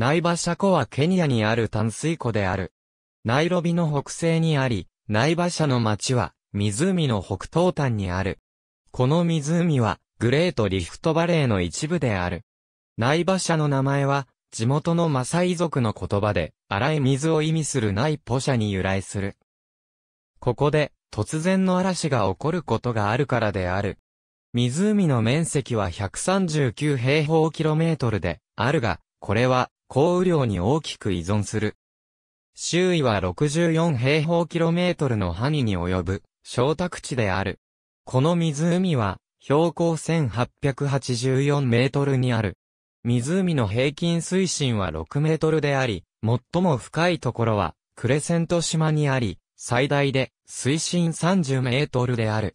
ナイバシャ湖はケニアにある淡水湖である。ナイロビの北西にあり、ナイバシャの町は、湖の北東端にある。この湖は、グレートリフトバレーの一部である。ナイバシャの名前は、地元のマサイ族の言葉で、荒い水を意味するナイポシャに由来する。ここで、突然の嵐が起こることがあるからである。湖の面積は139平方キロメートルで、あるが、これは、降雨量に大きく依存する。周囲は64平方キロメートルの範囲に及ぶ、小宅地である。この湖は、標高1884メートルにある。湖の平均水深は6メートルであり、最も深いところは、クレセント島にあり、最大で水深30メートルである。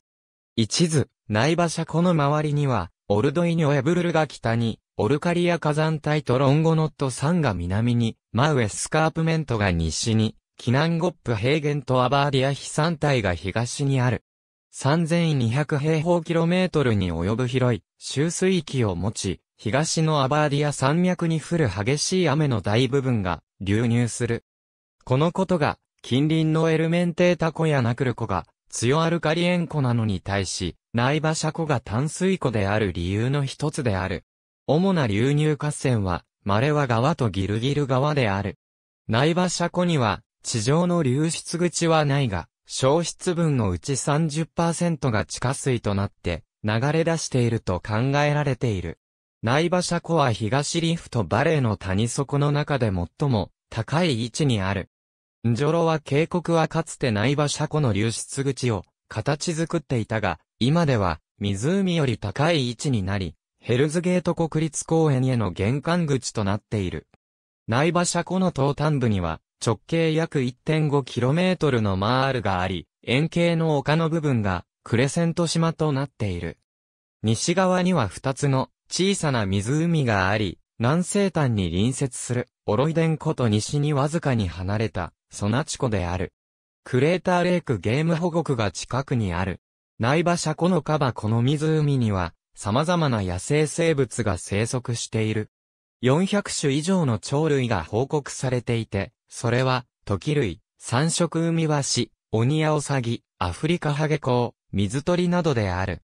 一途、内場車この周りには、オルドイニョエブルルが北に、オルカリア火山帯とロンゴノット山が南に、マウエスカープメントが西に、キナンゴップ平原とアバーディア飛山帯が東にある。3200平方キロメートルに及ぶ広い、周水域を持ち、東のアバーディア山脈に降る激しい雨の大部分が流入する。このことが、近隣のエルメンテータ湖やナクル湖が、強アルカリエン湖なのに対し、苗場車庫が淡水湖である理由の一つである。主な流入河川は、マレワ川とギルギル川である。苗場車庫には、地上の流出口はないが、消失分のうち30%が地下水となって、流れ出していると考えられている。苗場車庫は東リフトバレーの谷底の中で最も高い位置にある。ジョロは渓谷はかつて内場車庫の流出口を形作っていたが、今では、湖より高い位置になり、ヘルズゲート国立公園への玄関口となっている。内馬車湖の東端部には、直径約 1.5km のマールがあり、円形の丘の部分が、クレセント島となっている。西側には2つの小さな湖があり、南西端に隣接する、オロイデン湖と西にわずかに離れた、ソナチ湖である。クレーターレイクゲーム保護区が近くにある。苗場シャコのカバこの湖には、様々な野生生物が生息している。400種以上の鳥類が報告されていて、それは、トキ類、三色海ワシ、オニアオサギ、アフリカハゲコウ、水鳥などである。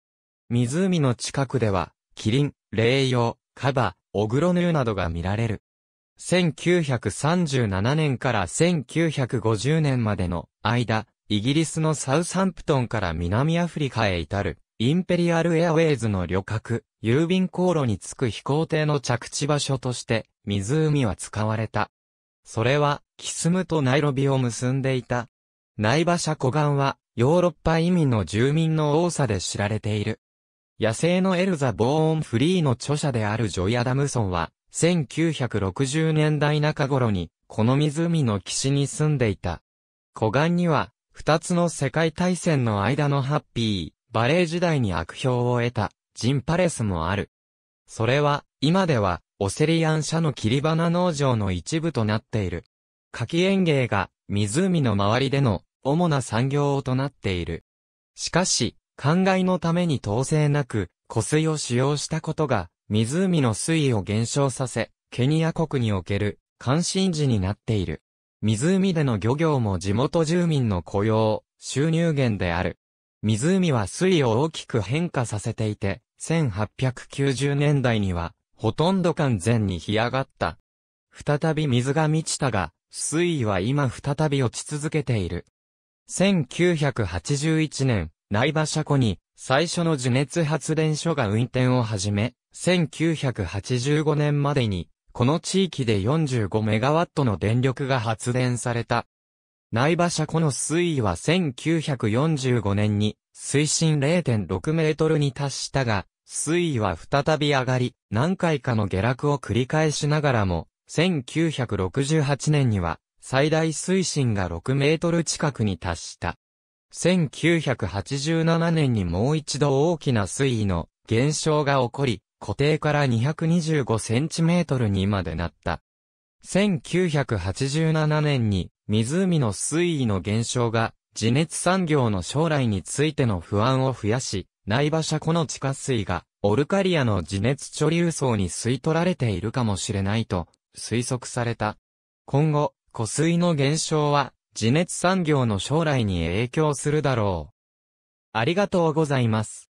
湖の近くでは、キリン、レイヨウ、カバ、オグロヌーなどが見られる。1937年から1950年までの間、イギリスのサウサンプトンから南アフリカへ至る、インペリアルエアウェイズの旅客、郵便航路に着く飛行艇の着地場所として、湖は使われた。それは、キスムとナイロビを結んでいた。内馬車湖岸は、ヨーロッパ移民の住民の多さで知られている。野生のエルザ・ボーン・フリーの著者であるジョイ・アダムソンは、1960年代中頃に、この湖の岸に住んでいた。湖岸には、二つの世界大戦の間のハッピー、バレー時代に悪評を得た、ジンパレスもある。それは、今では、オセリアン社の切り花農場の一部となっている。柿園芸が、湖の周りでの、主な産業となっている。しかし、灌漑のために統制なく、湖水を使用したことが、湖の水位を減少させ、ケニア国における、関心事になっている。湖での漁業も地元住民の雇用、収入源である。湖は水位を大きく変化させていて、1890年代には、ほとんど完全に干上がった。再び水が満ちたが、水位は今再び落ち続けている。1981年、内場車庫に最初の受熱発電所が運転を始め、1985年までにこの地域で45メガワットの電力が発電された。内馬車湖の水位は1945年に水深0.6メートルに達したが、水位は再び上がり、何回かの下落を繰り返しながらも、1968年には最大水深が6メートル近くに達した。1987年にもう一度大きな水位の減少が起こり、固定から225センチメートルにまでなった。1987年に湖の水位の減少が地熱産業の将来についての不安を増やし、内場車庫の地下水がオルカリアの地熱貯留層に吸い取られているかもしれないと推測された。今後、湖水の減少は地熱産業の将来に影響するだろう。ありがとうございます。